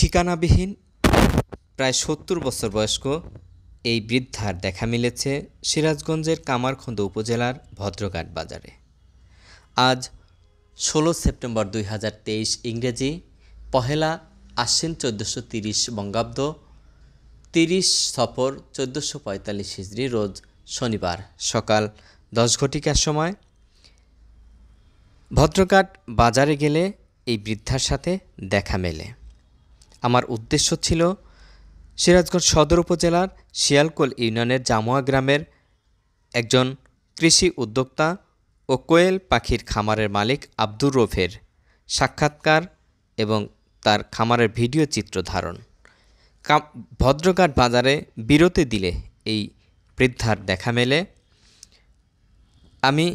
ঠিকানাবিহীন প্রায় সত্তর বছর বয়স্ক এই বৃদ্ধার দেখা মিলেছে সিরাজগঞ্জের কামারখন্দ উপজেলার ভদ্রঘাট বাজারে আজ ষোলো সেপ্টেম্বর দুই হাজার তেইশ ইংরেজি পহেলা আশ্বিন চোদ্দোশো তিরিশ বঙ্গাব্দ তিরিশ সফর চোদ্দোশো পঁয়তাল্লিশ হিজড়ি রোজ শনিবার সকাল দশ ঘটিকার সময় ভদ্রঘাট বাজারে গেলে এই বৃদ্ধার সাথে দেখা মেলে আমার উদ্দেশ্য ছিল সিরাজগঞ্জ সদর উপজেলার শিয়ালকোল ইউনিয়নের জামুয়া গ্রামের একজন কৃষি উদ্যোক্তা ও কোয়েল পাখির খামারের মালিক আব্দুর রফের সাক্ষাৎকার এবং তার খামারের ভিডিও চিত্র ধারণ ভদ্রঘাট বাজারে বিরতি দিলে এই বৃদ্ধার দেখা মেলে আমি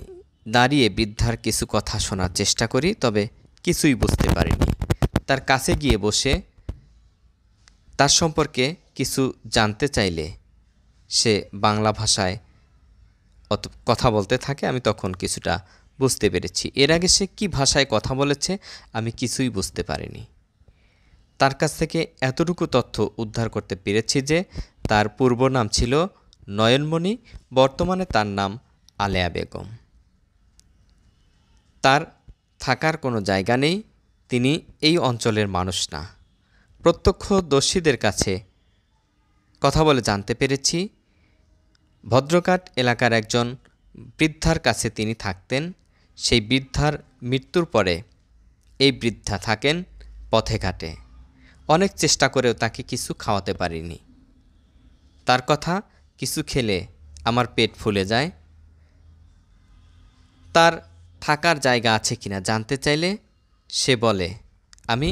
দাঁড়িয়ে বৃদ্ধার কিছু কথা শোনার চেষ্টা করি তবে কিছুই বুঝতে পারিনি তার কাছে গিয়ে বসে তার সম্পর্কে কিছু জানতে চাইলে সে বাংলা ভাষায় অত কথা বলতে থাকে আমি তখন কিছুটা বুঝতে পেরেছি এর আগে সে কী ভাষায় কথা বলেছে আমি কিছুই বুঝতে পারিনি তার কাছ থেকে এতটুকু তথ্য উদ্ধার করতে পেরেছি যে তার পূর্ব নাম ছিল নয়নমণি বর্তমানে তার নাম আলেয়া বেগম তার থাকার কোনো জায়গা নেই তিনি এই অঞ্চলের মানুষ না প্রত্যক্ষদর্শীদের কাছে কথা বলে জানতে পেরেছি ভদ্রকাট এলাকার একজন বৃদ্ধার কাছে তিনি থাকতেন সেই বৃদ্ধার মৃত্যুর পরে এই বৃদ্ধা থাকেন পথে ঘাটে অনেক চেষ্টা করেও তাকে কিছু খাওয়াতে পারিনি তার কথা কিছু খেলে আমার পেট ফুলে যায় তার থাকার জায়গা আছে কিনা জানতে চাইলে সে বলে আমি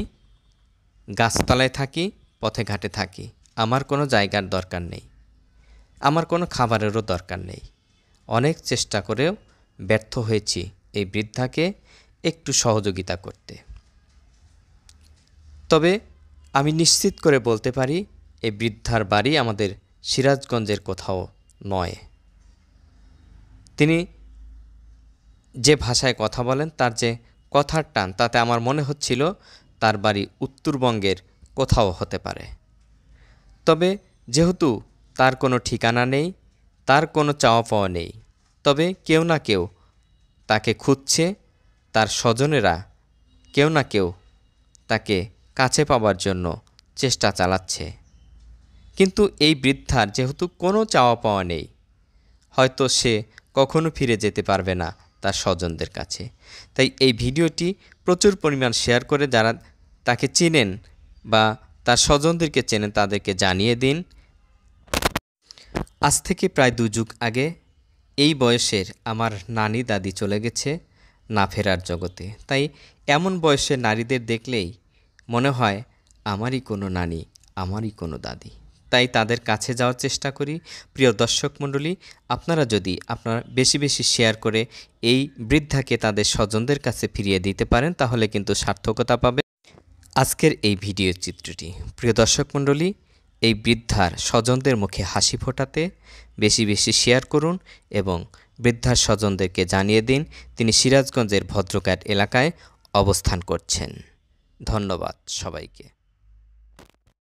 গাছতলায় থাকি পথে ঘাটে থাকি আমার কোনো জায়গার দরকার নেই আমার কোনো খাবারেরও দরকার নেই অনেক চেষ্টা করেও ব্যর্থ হয়েছি এই বৃদ্ধাকে একটু সহযোগিতা করতে তবে আমি নিশ্চিত করে বলতে পারি এই বৃদ্ধার বাড়ি আমাদের সিরাজগঞ্জের কোথাও নয় তিনি যে ভাষায় কথা বলেন তার যে কথার টান তাতে আমার মনে হচ্ছিল তার বাড়ি উত্তরবঙ্গের কোথাও হতে পারে তবে যেহেতু তার কোনো ঠিকানা নেই তার কোনো চাওয়া পাওয়া নেই তবে কেউ না কেউ তাকে খুঁজছে তার স্বজনেরা কেউ না কেউ তাকে কাছে পাওয়ার জন্য চেষ্টা চালাচ্ছে কিন্তু এই বৃদ্ধার যেহেতু কোনো চাওয়া পাওয়া নেই হয়তো সে কখনো ফিরে যেতে পারবে না তার স্বজনদের কাছে তাই এই ভিডিওটি প্রচুর পরিমাণ শেয়ার করে যারা তাকে চিনেন বা তার স্বজনদেরকে চেনেন তাদেরকে জানিয়ে দিন আজ থেকে প্রায় দু যুগ আগে এই বয়সের আমার নানি দাদি চলে গেছে না ফেরার জগতে তাই এমন বয়সে নারীদের দেখলেই মনে হয় আমারই কোনো নানি আমারই কোনো দাদি তাই তাদের কাছে যাওয়ার চেষ্টা করি প্রিয় দর্শক মণ্ডলী আপনারা যদি আপনারা বেশি বেশি শেয়ার করে এই বৃদ্ধাকে তাদের স্বজনদের কাছে ফিরিয়ে দিতে পারেন তাহলে কিন্তু সার্থকতা পাবে আজকের এই ভিডিও চিত্রটি প্রিয় দর্শক মণ্ডলী এই বৃদ্ধার স্বজনদের মুখে হাসি ফোটাতে বেশি বেশি শেয়ার করুন এবং বৃদ্ধার স্বজনদেরকে জানিয়ে দিন তিনি সিরাজগঞ্জের ভদ্রকাট এলাকায় অবস্থান করছেন ধন্যবাদ সবাইকে